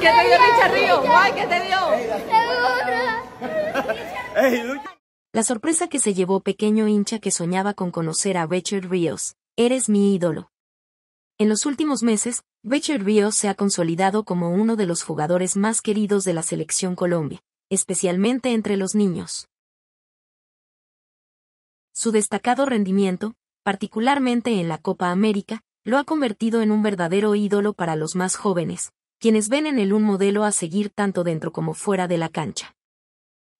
¿qué te dio Richard Río? ¿qué te dio? La sorpresa que se llevó pequeño hincha que soñaba con conocer a Richard Ríos. Eres mi ídolo. En los últimos meses, Richard Ríos se ha consolidado como uno de los jugadores más queridos de la selección Colombia, especialmente entre los niños. Su destacado rendimiento, particularmente en la Copa América, lo ha convertido en un verdadero ídolo para los más jóvenes, quienes ven en él un modelo a seguir tanto dentro como fuera de la cancha.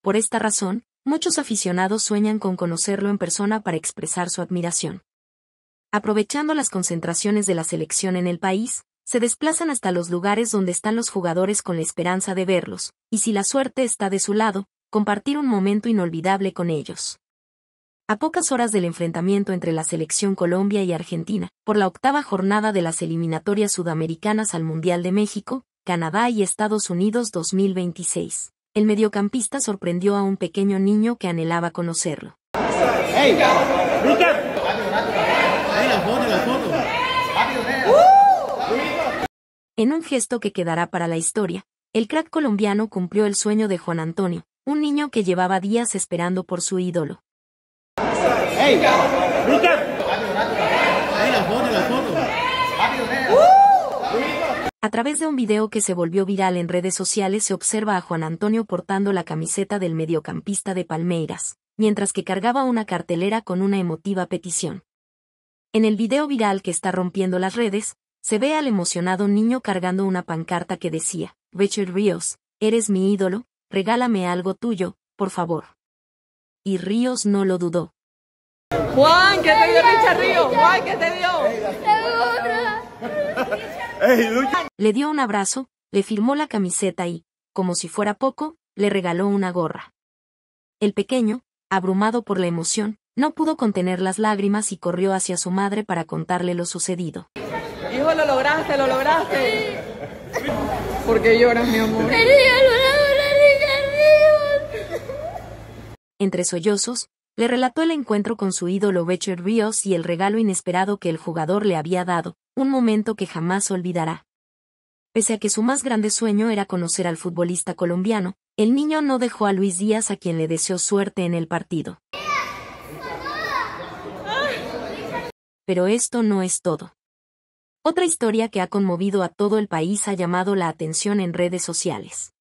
Por esta razón, muchos aficionados sueñan con conocerlo en persona para expresar su admiración. Aprovechando las concentraciones de la selección en el país, se desplazan hasta los lugares donde están los jugadores con la esperanza de verlos, y si la suerte está de su lado, compartir un momento inolvidable con ellos. A pocas horas del enfrentamiento entre la selección Colombia y Argentina, por la octava jornada de las eliminatorias sudamericanas al Mundial de México, Canadá y Estados Unidos 2026, el mediocampista sorprendió a un pequeño niño que anhelaba conocerlo. en un gesto que quedará para la historia, el crack colombiano cumplió el sueño de Juan Antonio, un niño que llevaba días esperando por su ídolo. A través de un video que se volvió viral en redes sociales se observa a Juan Antonio portando la camiseta del mediocampista de Palmeiras, mientras que cargaba una cartelera con una emotiva petición. En el video viral que está rompiendo las redes, se ve al emocionado niño cargando una pancarta que decía, Richard Ríos, eres mi ídolo, regálame algo tuyo, por favor. Y Ríos no lo dudó, Juan, ¿qué te dio Juan, ¿qué te dio? Le dio un abrazo, le firmó la camiseta y, como si fuera poco, le regaló una gorra. El pequeño, abrumado por la emoción, no pudo contener las lágrimas y corrió hacia su madre para contarle lo sucedido. Hijo, lo lograste, lo lograste. ¿Por qué lloras, mi amor? Entre sollozos, le relató el encuentro con su ídolo Becher Ríos y el regalo inesperado que el jugador le había dado, un momento que jamás olvidará. Pese a que su más grande sueño era conocer al futbolista colombiano, el niño no dejó a Luis Díaz a quien le deseó suerte en el partido. Pero esto no es todo. Otra historia que ha conmovido a todo el país ha llamado la atención en redes sociales.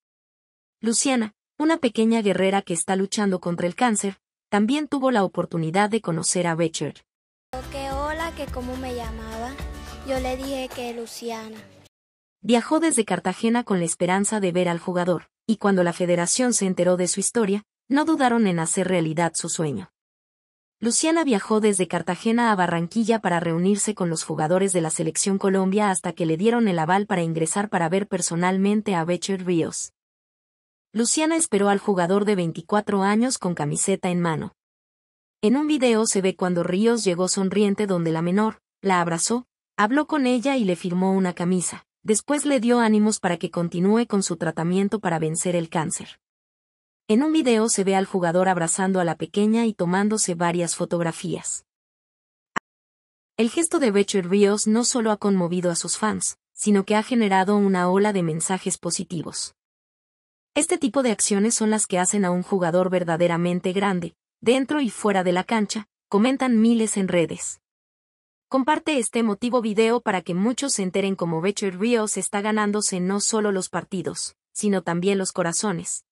Luciana, una pequeña guerrera que está luchando contra el cáncer, también tuvo la oportunidad de conocer a Becher. Que hola, que cómo me llamaba. Yo le dije que Luciana. Viajó desde Cartagena con la esperanza de ver al jugador, y cuando la federación se enteró de su historia, no dudaron en hacer realidad su sueño. Luciana viajó desde Cartagena a Barranquilla para reunirse con los jugadores de la selección Colombia hasta que le dieron el aval para ingresar para ver personalmente a Becher Ríos. Luciana esperó al jugador de 24 años con camiseta en mano. En un video se ve cuando Ríos llegó sonriente donde la menor, la abrazó, habló con ella y le firmó una camisa. Después le dio ánimos para que continúe con su tratamiento para vencer el cáncer. En un video se ve al jugador abrazando a la pequeña y tomándose varias fotografías. El gesto de Becher Ríos no solo ha conmovido a sus fans, sino que ha generado una ola de mensajes positivos. Este tipo de acciones son las que hacen a un jugador verdaderamente grande, dentro y fuera de la cancha, comentan miles en redes. Comparte este emotivo video para que muchos se enteren cómo Richard Rios está ganándose no solo los partidos, sino también los corazones.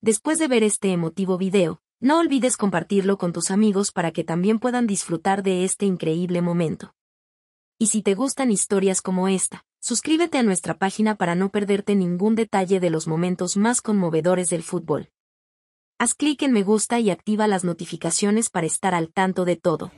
Después de ver este emotivo video, no olvides compartirlo con tus amigos para que también puedan disfrutar de este increíble momento. Y si te gustan historias como esta, Suscríbete a nuestra página para no perderte ningún detalle de los momentos más conmovedores del fútbol. Haz clic en me gusta y activa las notificaciones para estar al tanto de todo.